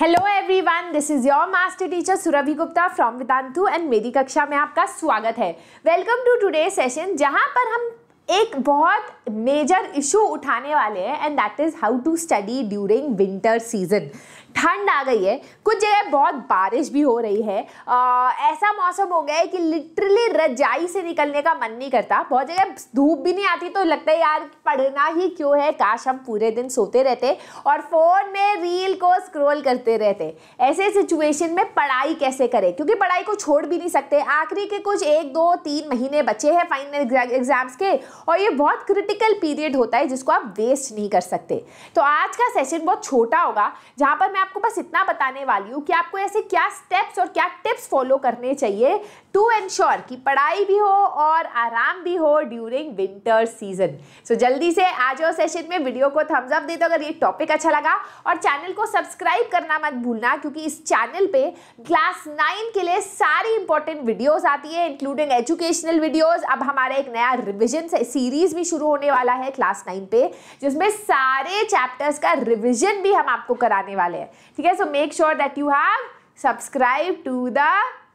Hello everyone this is your master teacher Surbhi Gupta from Vedantu and मेरी कक्षा में आपका स्वागत है वेलकम टू टुडे सेशन जहां पर हम एक बहुत मेजर इशू उठाने वाले हैं and that is how to study during winter season ठंड आ गई है कुछ जगह बहुत बारिश भी हो रही है आ, ऐसा मौसम हो गया है कि लिटरली रजाई से निकलने का मन नहीं करता बहुत जगह धूप भी नहीं आती तो लगता है यार पढ़ना ही क्यों है काश हम पूरे दिन सोते रहते और फ़ोन में रील को स्क्रोल करते रहते ऐसे सिचुएशन में पढ़ाई कैसे करें क्योंकि पढ़ाई को छोड़ भी नहीं सकते आखिरी के कुछ एक दो तीन महीने बचे हैं फाइनल एग्जाम्स के और ये बहुत क्रिटिकल पीरियड होता है जिसको आप वेस्ट नहीं कर सकते तो आज का सेशन बहुत छोटा होगा जहाँ पर मैं मैं आपको बस इतना बताने वाली हूँ कि आपको ऐसे क्या स्टेप्स और क्या टिप्स फॉलो करने चाहिए टू एंश्योर कि पढ़ाई भी हो और आराम भी हो ड्यूरिंग विंटर सीजन सो जल्दी से आ जाओ सेशन में वीडियो को थम्स अप दे दो अगर ये टॉपिक अच्छा लगा और चैनल को सब्सक्राइब करना मत भूलना क्योंकि इस चैनल पे क्लास नाइन के लिए सारी इंपॉर्टेंट वीडियोस आती है इंक्लूडिंग एजुकेशनल वीडियोस अब हमारा एक नया रिविजन सीरीज भी शुरू होने वाला है क्लास नाइन पे जिसमें सारे चैप्टर्स का रिविजन भी हम आपको कराने वाले हैं ठीक है so make sure that you have subscribe to the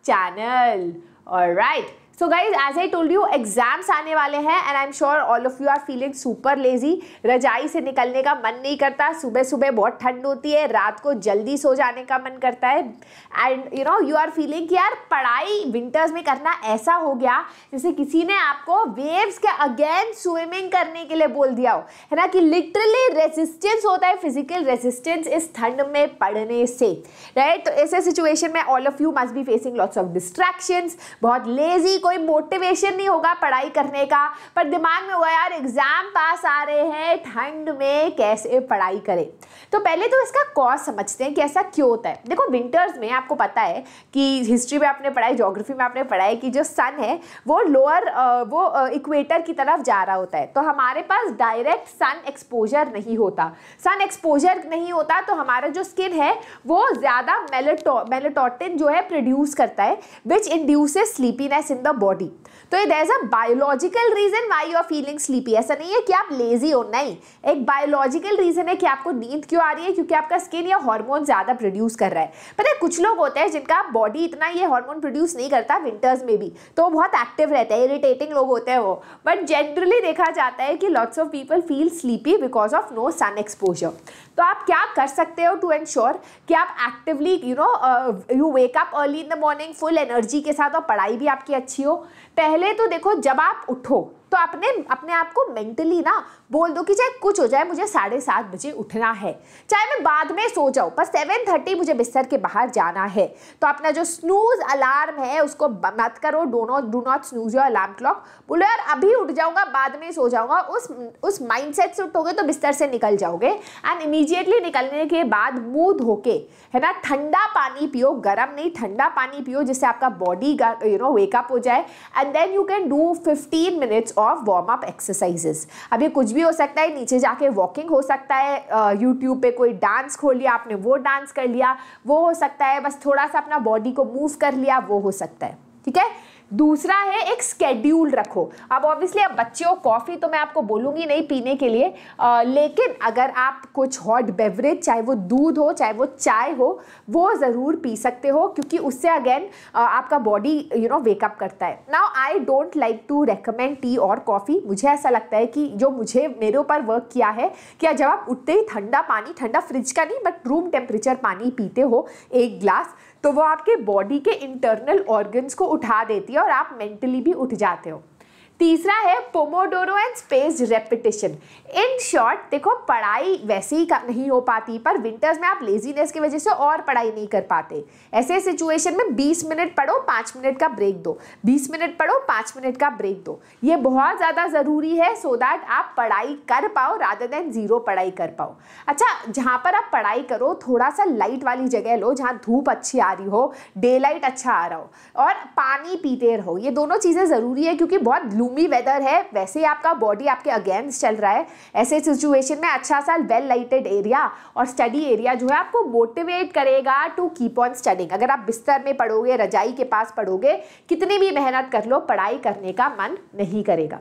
channel. Alright, so guys as I told you exams आने वाले हैं and I am sure all of you are feeling super lazy रजाई से निकलने का मन नहीं करता सुबह सुबह बहुत ठंड होती है रात को जल्दी सो जाने का मन करता है and you know you are feeling कि यार पढ़ाई विंटर्स में करना ऐसा हो गया जैसे किसी ने आपको वेव्स के अगेन स्विमिंग करने के लिए बोल दिया हो है ना कि लिटरली रेजिस्टेंस होता है फिजिकल रेजिस्टेंस इस ठंड में पढ़ने से राइट right? तो ऐसे सिचुएशन में all of you must be facing lots of distractions बहुत लेजी कोई मोटिवेशन नहीं होगा पढ़ाई करने का पर दिमाग में होगा यार एग्ज़ाम पास आ रहे हैं ठंड में कैसे पढ़ाई करें तो पहले तो इसका कॉज समझते हैं कि ऐसा क्यों होता है देखो विंटर्स में आपको पता है कि हिस्ट्री में आपने पढ़ाई जोग्राफी में आपने पढ़ाई कि जो सन है वो लोअर वो इक्वेटर की तरफ जा रहा होता है तो हमारे पास डायरेक्ट सन एक्सपोजर नहीं होता सन एक्सपोजर नहीं होता तो हमारा जो स्किन है वो ज़्यादा मेलेटो मेलेटोटिन जो है प्रोड्यूस करता है which induces sleepiness in the body तो it is a biological reason why you are feeling sleepy ऐसा नहीं है कि आप लेजी हो नहीं एक बायोलॉजिकल रीजन है कि आपको नींद क्यों आ रही है क्योंकि आपका स्किन या हार्मोन ज़्यादा प्रोड्यूस कर रहा है पता है कुछ लोग होते हैं जिनका बॉडी इतना ये हार्मोन प्रोड्यूस नहीं करता विंटर्स में भी तो वो बहुत एक्टिव रहता है इरिटेटिंग लोग होते हैं वो बट जनरली देखा जाता है कि lots of people feel sleepy because of no sun exposure तो आप क्या कर सकते हो टू एंश्योर कि आप actively you know you wake up early in the morning full energy के साथ और पढ़ाई भी आपकी अच्छी बच्चियों पहले तो देखो जब आप उठो तो अपने अपने आप को मेंटली ना बोल दो कि चाहे कुछ हो जाए मुझे साढ़े सात बजे उठना है चाहे मैं बाद में सो जाऊँ पर सेवन थर्टी मुझे बिस्तर के बाहर जाना है तो अपना जो स्नूज अलार्म है उसको मत करो do not do not snooze your alarm clock बोलो यार अभी उठ जाऊँगा बाद में सो जाऊँगा उस उस माइंड से उठोगे तो बिस्तर से निकल जाओगे एंड इमीजिएटली निकलने के बाद मुँह धोके है ना ठंडा पानी पियो गर्म नहीं ठंडा पानी पियो जिससे आपका बॉडी यू नो वेकअप हो जाए and then you can do fifteen minutes of warm up exercises अब ये कुछ भी हो सकता है नीचे जाके वॉकिंग हो सकता है यूट्यूब पे कोई डांस खोल लिया आपने वो डांस कर लिया वो हो सकता है बस थोड़ा सा अपना बॉडी को मूव कर लिया वो हो सकता है ठीक है दूसरा है एक स्केड्यूल रखो अब ऑब्वियसली अब बच्चे हो कॉफ़ी तो मैं आपको बोलूँगी नहीं पीने के लिए आ, लेकिन अगर आप कुछ हॉट बेवरेज चाहे वो दूध हो चाहे वो चाय हो वो ज़रूर पी सकते हो क्योंकि उससे अगेन आपका बॉडी यू नो वेकअप करता है now I don't like to recommend tea और कॉफ़ी मुझे ऐसा लगता है कि जो मुझे मेरे ऊपर वर्क किया है कि जब आप उठते ही ठंडा पानी ठंडा फ्रिज का नहीं बट रूम टेम्परेचर पानी पीते हो एक ग्लास तो वो आपके बॉडी के इंटरनल ऑर्गन्स को उठा देती है और आप मेंटली भी उठ जाते हो तीसरा है Pomodoro and space repetition in short देखो पढ़ाई वैसे ही नहीं हो पाती पर विंटर्स में आप लेजीनेस की वजह से और पढ़ाई नहीं कर पाते ऐसे सिचुएशन में 20 मिनट पढ़ो 5 मिनट का ब्रेक दो 20 मिनट पढ़ो 5 मिनट का ब्रेक दो ये बहुत ज़्यादा ज़रूरी है सो दैट आप पढ़ाई कर पाओ राधर देन ज़ीरो पढ़ाई कर पाओ अच्छा जहाँ पर आप पढ़ाई करो थोड़ा सा लाइट वाली जगह लो जहाँ धूप अच्छी आ रही हो डे लाइट अच्छा आ रहा हो और पानी पीते रहो ये दोनों चीज़ें ज़रूरी है क्योंकि बहुत ग्लूमी वेदर है वैसे ही आपका बॉडी आपके अगेंस्ट चल रहा है ऐसे सिचुएशन में अच्छा सा वेल लाइटेड एरिया और स्टडी एरिया जो है आपको मोटिवेट करेगा टू कीप ऑन स्टडिंग अगर आप बिस्तर में पढ़ोगे रजाई के पास पढ़ोगे कितनी भी मेहनत कर लो पढ़ाई करने का मन नहीं करेगा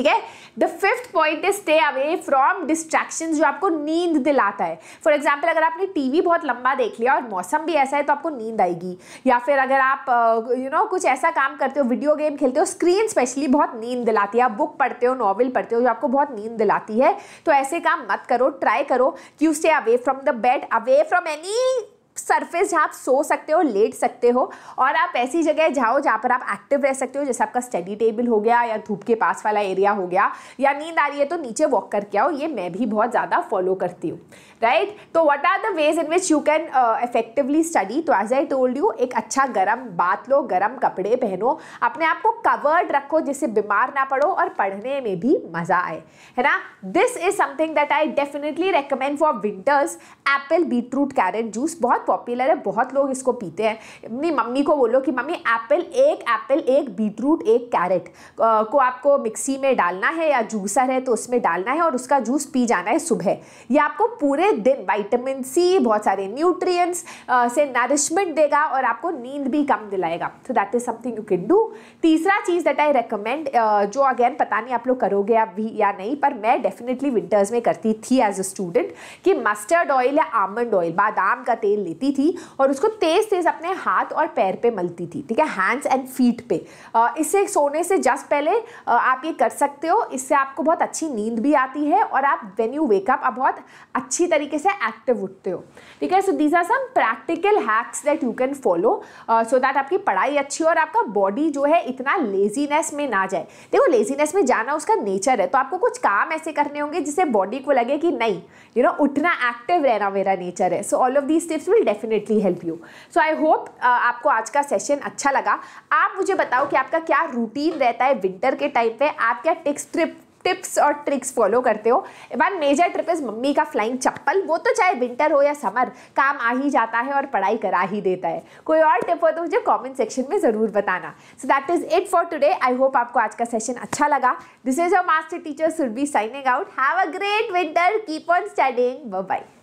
ठीक है the fifth point is stay away from distraction जो आपको नींद दिलाता है फॉर एग्जाम्पल अगर आपने टीवी बहुत लंबा देख लिया और मौसम भी ऐसा है तो आपको नींद आएगी या फिर अगर आप you uh, know you know, कुछ ऐसा काम करते हो वीडियो गेम खेलते हो स्क्रीन स्पेशली बहुत नींद दिलाती है आप बुक पढ़ते हो नॉवल पढ़ते हो जो आपको बहुत नींद दिलाती है तो ऐसे काम मत करो ट्राई करो कि you stay away from the bed away from any surface जहाँ आप सो सकते हो लेट सकते हो और आप ऐसी जगह जाओ जहाँ पर आप एक्टिव रह सकते हो जैसे आपका स्टडी टेबल हो गया या धूप के पास वाला एरिया हो गया या नींद आ रही है तो नीचे वॉक करके आओ ये मैं भी बहुत ज़्यादा फॉलो करती हूँ राइट तो what are the ways in which you can effectively study तो एज आई टोल्ड यू एक अच्छा गर्म बात लो गर्म कपड़े पहनो अपने आप को कवर्ड रखो जिससे बीमार ना पड़ो और पढ़ने में भी मज़ा आए है ना this is something that I definitely recommend for winters apple root carrot juice बहुत पॉपुलर है बहुत लोग इसको पीते हैं अपनी मम्मी को बोलो कि मम्मी एप्पल एक एप्पल एक बीटरूट एक कैरेट को आपको मिक्सी में डालना है या जूसर है तो उसमें डालना है और उसका जूस पी जाना है सुबह ये आपको पूरे दिन वाइटामिन सी बहुत सारे न्यूट्रिएंट्स से नरिशमेंट देगा और आपको नींद भी कम दिलाएगा so that is something you can do तीसरा चीज़ दैट आई रिकमेंड जो अगेन पता नहीं आप लोग करोगे आप भी या नहीं पर मैं डेफिनेटली विंटर्स में करती थी एज अ स्टूडेंट कि मस्टर्ड ऑयल या आमंड ऑयल बादाम का तेल लेती थी और उसको तेज़ तेज़ अपने हाथ और पैर पे मलती थी ठीक है हैंड्स एंड फीट पे इससे सोने से जस्ट पहले आप ये कर सकते हो इससे आपको बहुत अच्छी नींद भी आती है और आप वेन यू वेकअप आप बहुत अच्छी तरीके से एक्टिव उठते हो ठीक है so these are some practical hacks that you can follow so that आपकी पढ़ाई अच्छी हो और आपका बॉडी जो है इतना लेजीनेस में ना जाए देखो लेजीनेस में जाना उसका नेचर है तो आपको कुछ काम ऐसे करने होंगे जिससे बॉडी को लगे कि नहीं यू you नो know, उठना एक्टिव रहना मेरा नेचर है so all of these tips will will definitely help you so I hope आपको आज का सेशन अच्छा लगा आप मुझे बताओ कि आपका क्या रूटीन रहता है विंटर के टाइम पे आप क्या टिक्स ट्रिप टिप्स और ट्रिक्स फॉलो करते हो one major trip is mummy का फ्लाइंग चप्पल वो तो चाहे विंटर हो या समर काम आ ही जाता है और पढ़ाई करा ही देता है कोई और टिप हो तो मुझे कमेंट सेक्शन में ज़रूर बताना so that is it for today I hope आपको आज का सेशन अच्छा लगा this is your master teacher Surbhi signing out have a great winter keep on studying bye